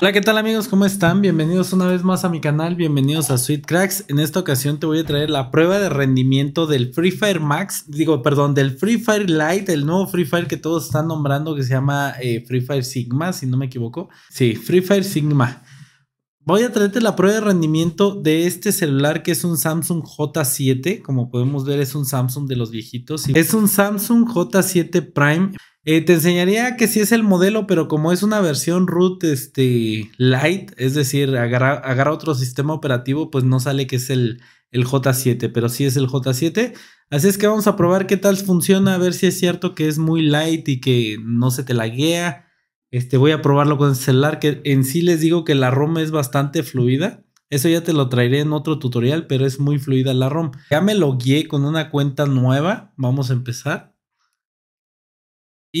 Hola, ¿qué tal amigos? ¿Cómo están? Bienvenidos una vez más a mi canal, bienvenidos a Sweet Cracks. En esta ocasión te voy a traer la prueba de rendimiento del Free Fire Max, digo, perdón, del Free Fire Lite, el nuevo Free Fire que todos están nombrando que se llama eh, Free Fire Sigma, si no me equivoco. Sí, Free Fire Sigma. Voy a traerte la prueba de rendimiento de este celular que es un Samsung J7, como podemos ver es un Samsung de los viejitos. Es un Samsung J7 Prime. Eh, te enseñaría que sí es el modelo, pero como es una versión root este, light, es decir, agarra, otro sistema operativo, pues no sale que es el, el J7, pero sí es el J7. Así es que vamos a probar qué tal funciona, a ver si es cierto que es muy light y que no se te laguea. Este, voy a probarlo con el celular, que en sí les digo que la ROM es bastante fluida. Eso ya te lo traeré en otro tutorial, pero es muy fluida la ROM. Ya me lo guié con una cuenta nueva. Vamos a empezar.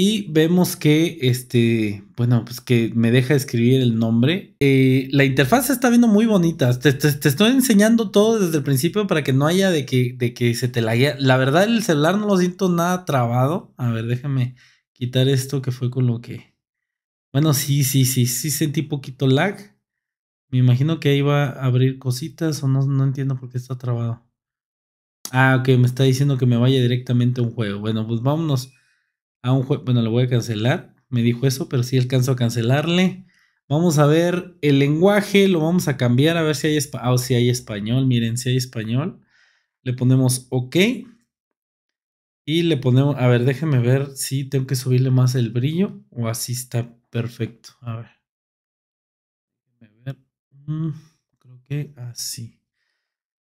Y vemos que, este, bueno, pues que me deja escribir el nombre. Eh, la interfaz se está viendo muy bonita. Te, estoy enseñando todo desde el principio para que no haya de que, de que se te la La verdad, el celular no lo siento nada trabado. A ver, déjame quitar esto que fue con lo que... Bueno, sí, sí, sí, sí sentí poquito lag. Me imagino que ahí va a abrir cositas o no, no entiendo por qué está trabado. Ah, ok, me está diciendo que me vaya directamente a un juego. Bueno, pues vámonos bueno, lo voy a cancelar. Me dijo eso, pero sí alcanzo a cancelarle. Vamos a ver el lenguaje, lo vamos a cambiar a ver si hay, ah, si hay español. Miren, si hay español. Le ponemos OK. Y le ponemos, a ver, déjenme ver si tengo que subirle más el brillo o así está perfecto. A ver. ver. Mm, creo que así.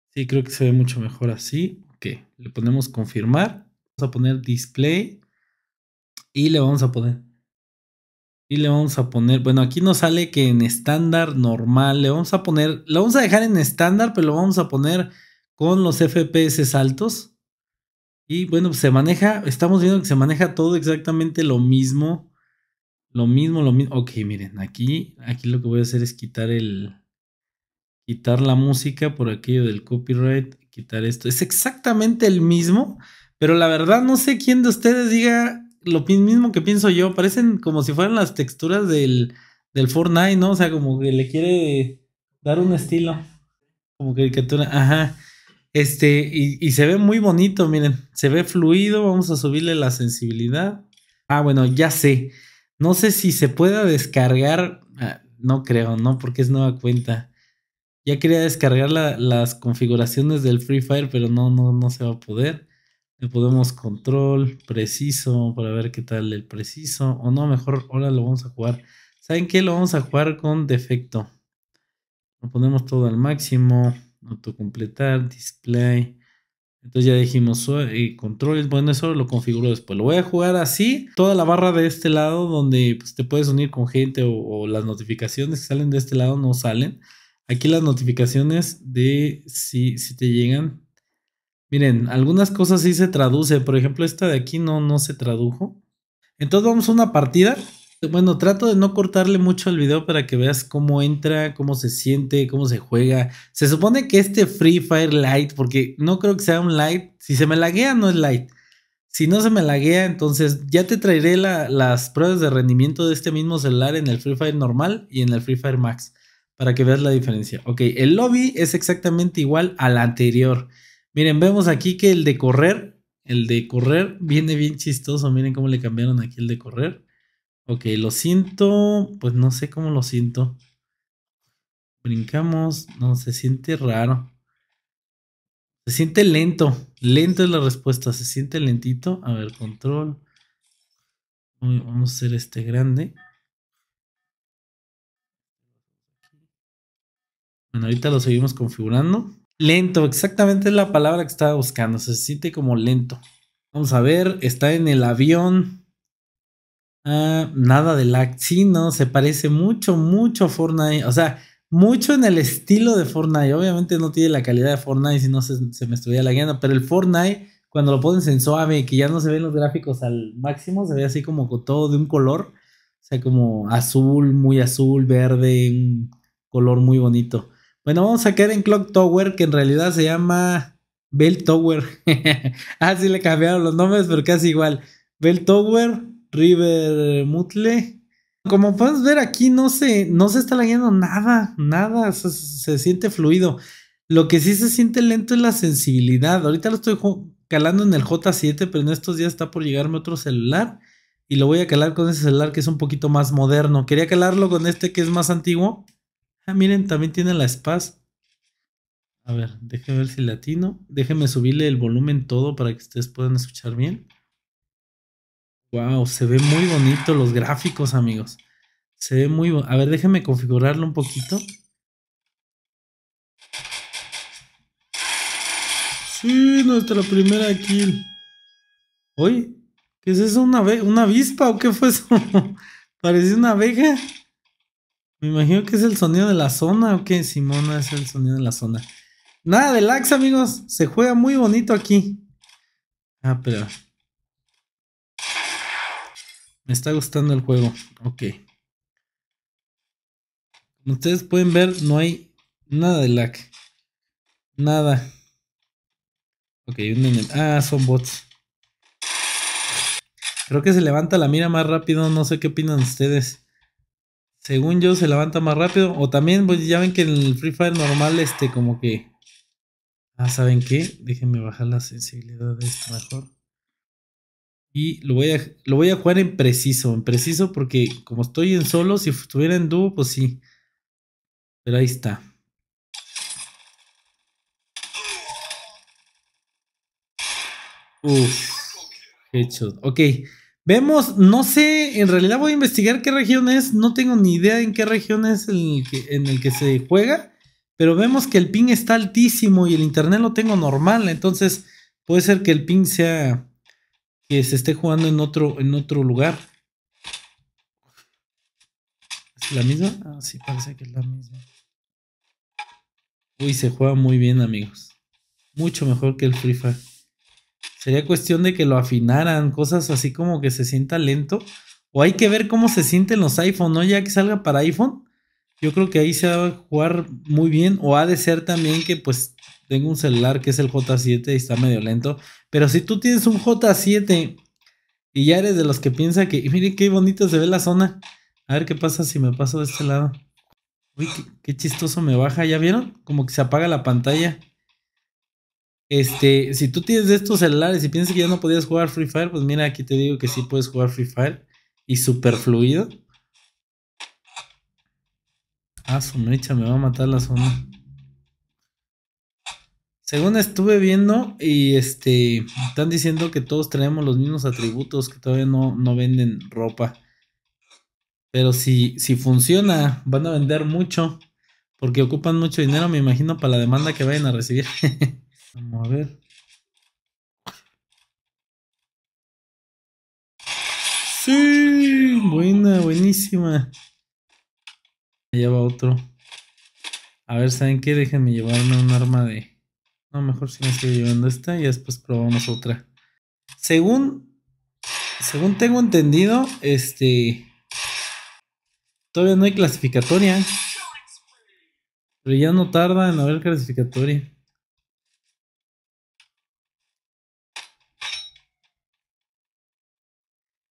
Sí, creo que se ve mucho mejor así. Ok, le ponemos confirmar. Vamos a poner display. Y le vamos a poner. Y le vamos a poner. Bueno, aquí nos sale que en estándar normal. Le vamos a poner. Lo vamos a dejar en estándar, pero lo vamos a poner con los FPS altos. Y bueno, pues, se maneja. Estamos viendo que se maneja todo exactamente lo mismo. Lo mismo, lo mismo. Ok, miren, aquí, aquí lo que voy a hacer es quitar el. Quitar la música por aquello del copyright. Quitar esto. Es exactamente el mismo. Pero la verdad no sé quién de ustedes diga lo mismo que pienso yo, parecen como si fueran las texturas del, del Fortnite, ¿no? O sea, como que le quiere dar un estilo, como caricatura, ajá. Este, y, se ve muy bonito, miren, se ve fluido, vamos a subirle la sensibilidad. Ah, bueno, ya sé. No sé si se pueda descargar. Ah, no creo, ¿no? Porque es nueva cuenta. Ya quería descargar las configuraciones del Free Fire, pero no, no, no se va a poder. Le ponemos control, preciso, para ver qué tal el preciso. O no, mejor ahora lo vamos a jugar. ¿Saben qué? Lo vamos a jugar con defecto. Lo ponemos todo al máximo. Autocompletar, display. Entonces ya dijimos eh, control Bueno, eso lo configuro después. Lo voy a jugar así. Toda la barra de este lado donde pues, te puedes unir con gente o, las notificaciones que salen de este lado no salen. Aquí las notificaciones de si, si te llegan Miren, algunas cosas sí se traduce. Por ejemplo, esta de aquí no, no se tradujo. Entonces vamos a una partida. Bueno, trato de no cortarle mucho al video para que veas cómo entra, cómo se siente, cómo se juega. Se supone que este Free Fire Light, porque no creo que sea un light. Si se me laguea, no es light. Si no se me laguea, entonces ya te traeré las pruebas de rendimiento de este mismo celular en el Free Fire normal y en el Free Fire Max para que veas la diferencia. Ok, el lobby es exactamente igual al anterior. Miren, vemos aquí que el de correr, el de correr viene bien chistoso. Miren cómo le cambiaron aquí el de correr. Ok, lo siento, pues no sé cómo lo siento. Brincamos, no, se siente raro. Se siente lento, lento es la respuesta, se siente lentito. A ver, control. Vamos a hacer este grande. Bueno, ahorita lo seguimos configurando. Lento, exactamente es la palabra que estaba buscando. Se siente como lento. Vamos a ver, está en el avión. Ah, nada de la Sí, no, se parece mucho, mucho a Fortnite. O sea, mucho en el estilo de Fortnite. Obviamente no tiene la calidad de Fortnite, si no se, se, me estuviera lagueando. Pero el Fortnite, cuando lo ponen en suave, que ya no se ven los gráficos al máximo, se ve así como todo de un color. O sea, como azul, muy azul, verde, un color muy bonito. Bueno, vamos a caer en Clock Tower, que en realidad se llama Bell Tower. Ah, sí, le cambiaron los nombres, pero casi igual. Bell Tower, River Mutle. Como puedes ver aquí, no se, no se está leyendo nada, nada, se siente fluido. Lo que sí se siente lento es la sensibilidad. Ahorita lo estoy calando en el J7, pero en estos días está por llegarme otro celular y lo voy a calar con ese celular que es un poquito más moderno. Quería calarlo con este que es más antiguo, Ah, miren, también tiene la Spaz. A ver, déjenme ver si latino. Déjenme subirle el volumen todo para que ustedes puedan escuchar bien. Wow, se ve muy bonito los gráficos, amigos. Se ve muy A ver, déjenme configurarlo un poquito. Sí, nuestra primera kill. Oye, ¿qué es eso? ¿Una, ¿Una avispa o qué fue eso? Parecía una abeja. Me imagino que es el sonido de la zona o Simona es el sonido de la zona. Nada de lags, amigos. Se juega muy bonito aquí. Ah, pero. Me está gustando el juego. Ok. Como ustedes pueden ver, no hay nada de lag. Nada. Ok, un Ah, son bots. Creo que se levanta la mira más rápido. No sé qué opinan ustedes. Según yo, se levanta más rápido. O también, pues, ya ven que en el Free Fire normal, este, como que. Ah, ¿saben qué? Déjenme bajar la sensibilidad de esto mejor. Y lo voy a, lo voy a jugar en preciso. En preciso, porque como estoy en solo, si estuviera en dúo, pues sí. Pero ahí está. Uf. Headshot. Ok. Vemos, no sé, en realidad voy a investigar qué región es, no tengo ni idea en qué región es en el que se juega, pero vemos que el ping está altísimo y el internet lo tengo normal, entonces puede ser que el ping sea que se esté jugando en otro, en otro lugar. ¿Es la misma? Ah, sí, parece que es la misma. Uy, se juega muy bien, amigos. Mucho mejor que el Free Fire. Sería cuestión de que lo afinaran, cosas así como que se sienta lento. O hay que ver cómo se sienten los iPhone, ¿no? Ya que salga para iPhone, yo creo que ahí se va a jugar muy bien. O ha de ser también que pues tengo un celular que es el J7 y está medio lento. Pero si tú tienes un J7 y ya eres de los que piensa que, miren qué bonito se ve la zona. A ver qué pasa si me paso de este lado. Uy, qué chistoso me baja, ¿ya vieron? Como que se apaga la pantalla. Este, si tú tienes de estos celulares y piensas que ya no podías jugar Free Fire, pues mira, aquí te digo que sí puedes jugar Free Fire y super fluido. Ah, su mecha, me va a matar la zona. Según estuve viendo y este, están diciendo que todos traemos los mismos atributos, que todavía no, no venden ropa. Pero si, si funciona, van a vender mucho, porque ocupan mucho dinero, me imagino, para la demanda que vayan a recibir. Vamos a ver. Sí, buena, buenísima. Allá va otro. A ver, ¿saben qué? Déjenme llevarme un arma de... No, mejor si me estoy llevando esta y después probamos otra. Según... Según tengo entendido, este... Todavía no hay clasificatoria. Pero ya no tarda en haber clasificatoria.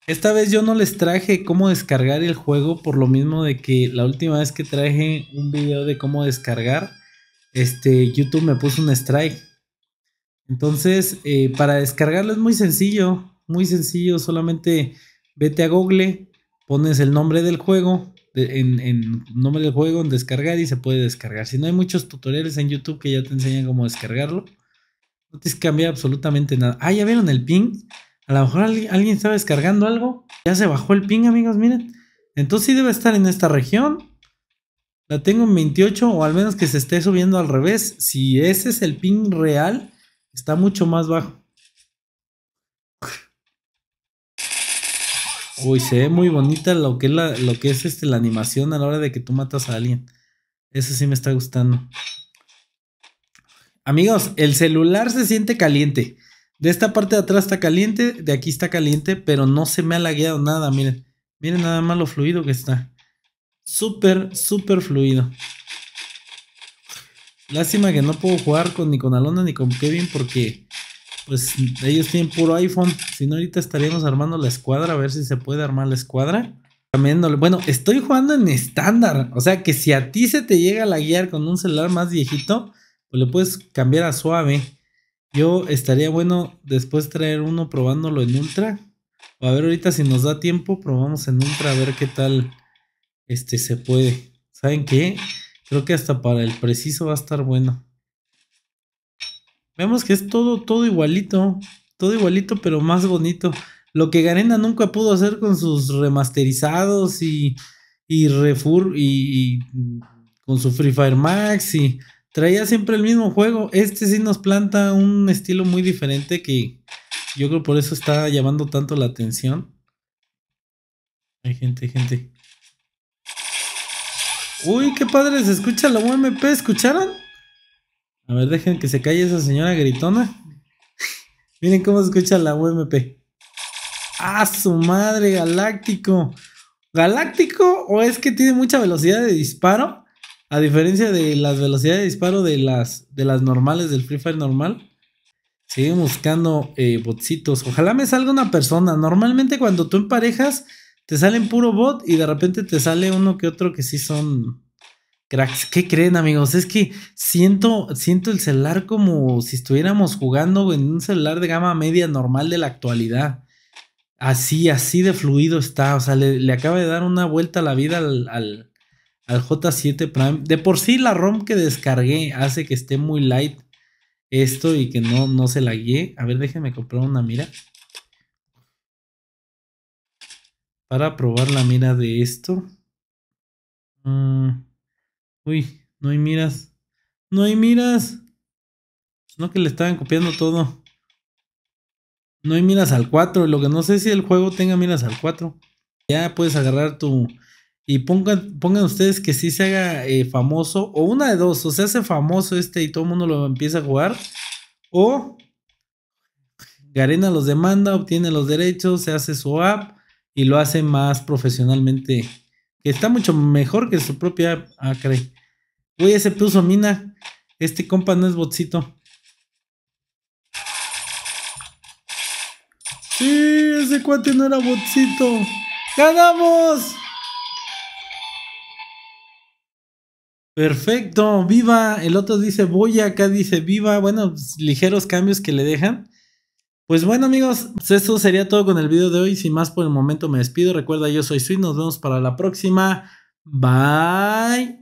Esta vez yo no les traje cómo descargar el juego por lo mismo de que la última vez que traje un video de cómo descargar, este YouTube me puso un strike. Entonces, eh, para descargarlo es muy sencillo, muy sencillo, solamente vete a Google, pones el nombre del juego, en, en, nombre del juego, en descargar y se puede descargar. Si no hay muchos tutoriales en YouTube que ya te enseñan cómo descargarlo, no tienes que cambiar absolutamente nada. Ah, ya vieron el ping. A lo mejor alguien está descargando algo. Ya se bajó el ping, amigos, miren. Entonces sí debe estar en esta región. La tengo en 28 o al menos que se esté subiendo al revés. Si ese es el ping real, está mucho más bajo. Uy, se ve muy bonita lo que es, la, lo que es este, la animación a la hora de que tú matas a alguien. Eso sí me está gustando. Amigos, el celular se siente caliente. De esta parte de atrás está caliente, de aquí está caliente, pero no se me ha lagueado nada, miren. Miren nada más lo fluido que está. Súper, súper fluido. Lástima que no puedo jugar ni con Alona ni con Kevin porque pues ellos tienen puro iPhone. Si no, ahorita estaríamos armando la escuadra, a ver si se puede armar la escuadra. Bueno, estoy jugando en estándar. O sea que si a ti se te llega a laguear con un celular más viejito, pues le puedes cambiar a suave. Yo estaría bueno después traer uno probándolo en Ultra. a ver, ahorita si nos da tiempo, probamos en Ultra a ver qué tal este se puede. ¿Saben qué? Creo que hasta para el preciso va a estar bueno. Vemos que es todo, todo igualito. Todo igualito, pero más bonito. Lo que Garena nunca pudo hacer con sus remasterizados y, y refur y con su Free Fire Max y traía siempre el mismo juego. Este sí nos planta un estilo muy diferente que yo creo por eso está llamando tanto la atención. Hay gente, gente. Uy, qué padre se escucha la UMP, ¿escucharon? A ver, dejen que se calle esa señora gritona. Miren cómo se escucha la UMP. ¡Ah, su madre, galáctico! ¿Galáctico o es que tiene mucha velocidad de disparo? A diferencia de las velocidades de disparo de las, de las normales, del Free Fire normal, siguen buscando eh, botsitos. Ojalá me salga una persona. Normalmente cuando tú emparejas, te salen puro bot y de repente te sale uno que otro que sí son cracks. ¿Qué creen, amigos? Es que siento, siento el celular como si estuviéramos jugando en un celular de gama media normal de la actualidad. Así, así de fluido está. O sea, le, acaba de dar una vuelta a la vida al al J7 Prime. De por sí la ROM que descargué hace que esté muy light esto y que no, no se la guíe. A ver, déjeme comprar una mira. Para probar la mira de esto. Mm, uy, no hay miras. No hay miras. No que le estaban copiando todo. No hay miras al 4. Lo que no sé si el juego tenga miras al 4. Ya puedes agarrar tu y pongan, pongan ustedes que si se haga eh, famoso, o una de dos, o se hace famoso este y todo el mundo lo empieza a jugar, o Garena los demanda, obtiene los derechos, se hace su app y lo hace más profesionalmente, que está mucho mejor que su propia app. Ah, caray. Uy, ese puso mina, este compa no es botcito. Sí, ese cuate no era botcito. ¡Ganamos! Perfecto, viva. El otro dice voy, acá dice viva. Bueno, ligeros cambios que le dejan. Pues bueno amigos, eso sería todo con el video de hoy. Sin más por el momento me despido. Recuerda, yo soy Sweet. Nos vemos para la próxima. Bye.